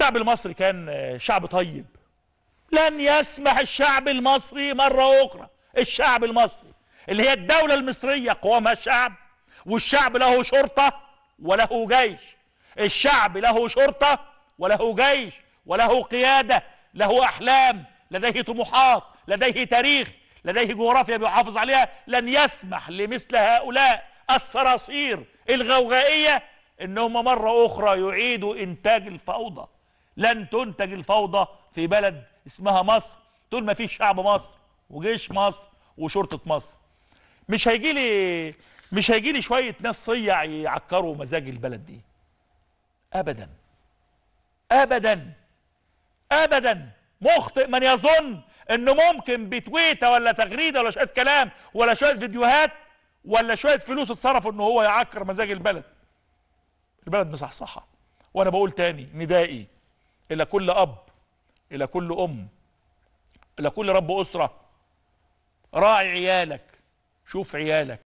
الشعب المصري كان آه، شعب طيب لن يسمح الشعب المصري مرة أخرى الشعب المصري اللي هي الدولة المصرية قوامها الشعب والشعب له شرطة وله جيش الشعب له شرطة وله جيش وله قيادة له أحلام لديه طموحات لديه تاريخ لديه جغرافيا بيحافظ عليها لن يسمح لمثل هؤلاء الصراصير الغوغائية إنهم مرة أخرى يعيدوا إنتاج الفوضى لن تنتج الفوضى في بلد اسمها مصر طول ما في شعب مصر وجيش مصر وشرطه مصر مش هيجي لي مش هيجي لي شويه ناس صيع يعكروا مزاج البلد دي ابدا ابدا ابدا مخطئ من يظن انه ممكن بتويته ولا تغريده ولا شويه كلام ولا شويه فيديوهات ولا شويه فلوس اتصرفوا ان هو يعكر مزاج البلد البلد مصحصحه وانا بقول تاني ندائي الى كل اب الى كل ام الى كل رب اسره راعي عيالك شوف عيالك